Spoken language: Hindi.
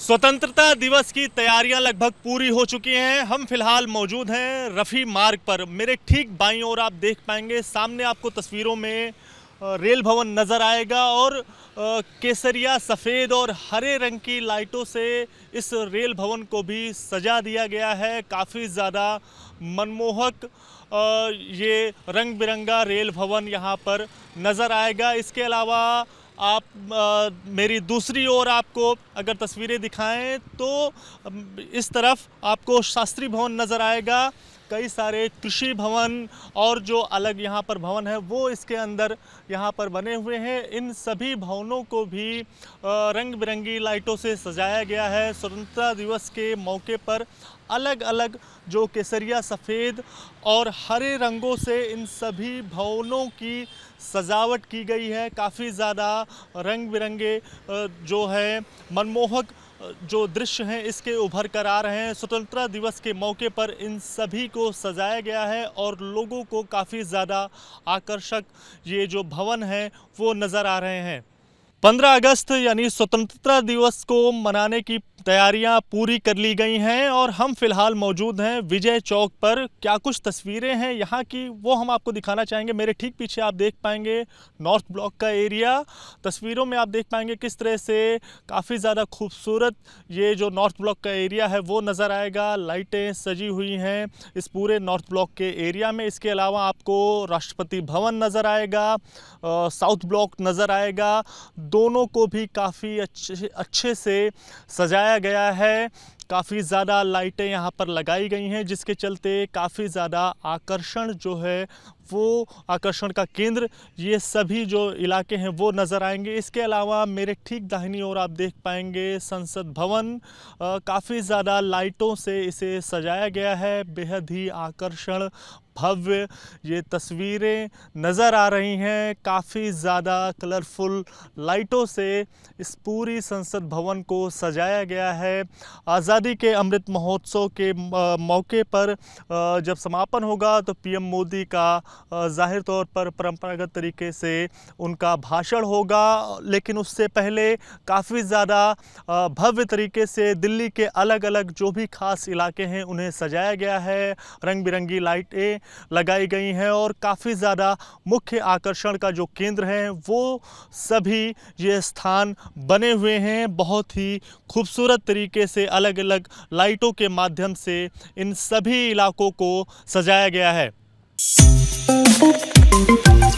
स्वतंत्रता दिवस की तैयारियां लगभग पूरी हो चुकी हैं हम फिलहाल मौजूद हैं रफ़ी मार्ग पर मेरे ठीक बाई ओर आप देख पाएंगे सामने आपको तस्वीरों में रेल भवन नज़र आएगा और केसरिया सफ़ेद और हरे रंग की लाइटों से इस रेल भवन को भी सजा दिया गया है काफ़ी ज़्यादा मनमोहक ये रंग बिरंगा रेल भवन यहाँ पर नज़र आएगा इसके अलावा आप आ, मेरी दूसरी ओर आपको अगर तस्वीरें दिखाएं तो इस तरफ आपको शास्त्री भवन नज़र आएगा कई सारे कृषि भवन और जो अलग यहाँ पर भवन है वो इसके अंदर यहाँ पर बने हुए हैं इन सभी भवनों को भी रंग बिरंगी लाइटों से सजाया गया है स्वतंत्रता दिवस के मौके पर अलग अलग जो केसरिया सफ़ेद और हरे रंगों से इन सभी भवनों की सजावट की गई है काफ़ी ज़्यादा रंग बिरंगे जो है मनमोहक जो दृश्य हैं इसके उभर कर आ रहे हैं स्वतंत्रता दिवस के मौके पर इन सभी को सजाया गया है और लोगों को काफ़ी ज़्यादा आकर्षक ये जो भवन है वो नज़र आ रहे हैं 15 अगस्त यानी स्वतंत्रता दिवस को मनाने की तैयारियां पूरी कर ली गई हैं और हम फिलहाल मौजूद हैं विजय चौक पर क्या कुछ तस्वीरें हैं यहाँ की वो हम आपको दिखाना चाहेंगे मेरे ठीक पीछे आप देख पाएंगे नॉर्थ ब्लॉक का एरिया तस्वीरों में आप देख पाएंगे किस तरह से काफ़ी ज़्यादा खूबसूरत ये जो नॉर्थ ब्लॉक का एरिया है वो नज़र आएगा लाइटें सजी हुई हैं इस पूरे नॉर्थ ब्लॉक के एरिया में इसके अलावा आपको राष्ट्रपति भवन नज़र आएगा साउथ ब्लॉक नज़र आएगा दोनों को भी काफ़ी अच्छे अच्छे से सजाया बनाया गया है काफ़ी ज़्यादा लाइटें यहाँ पर लगाई गई हैं जिसके चलते काफ़ी ज़्यादा आकर्षण जो है वो आकर्षण का केंद्र ये सभी जो इलाके हैं वो नज़र आएंगे इसके अलावा मेरे ठीक दाहिनी ओर आप देख पाएंगे संसद भवन काफ़ी ज़्यादा लाइटों से इसे सजाया गया है बेहद ही आकर्षण भव्य ये तस्वीरें नज़र आ रही हैं काफ़ी ज़्यादा कलरफुल लाइटों से इस पूरी संसद भवन को सजाया गया है आज़ादी के अमृत महोत्सव के मौके पर जब समापन होगा तो पीएम मोदी का ज़ाहिर तौर पर परंपरागत तरीके से उनका भाषण होगा लेकिन उससे पहले काफ़ी ज़्यादा भव्य तरीके से दिल्ली के अलग अलग जो भी ख़ास इलाके हैं उन्हें सजाया गया है रंग बिरंगी लाइटें लगाई गई हैं और काफ़ी ज़्यादा मुख्य आकर्षण का जो केंद्र है वो सभी ये स्थान बने हुए हैं बहुत ही खूबसूरत तरीके से अलग अलग लाइटों के माध्यम से इन सभी इलाकों को सजाया गया है Thank you.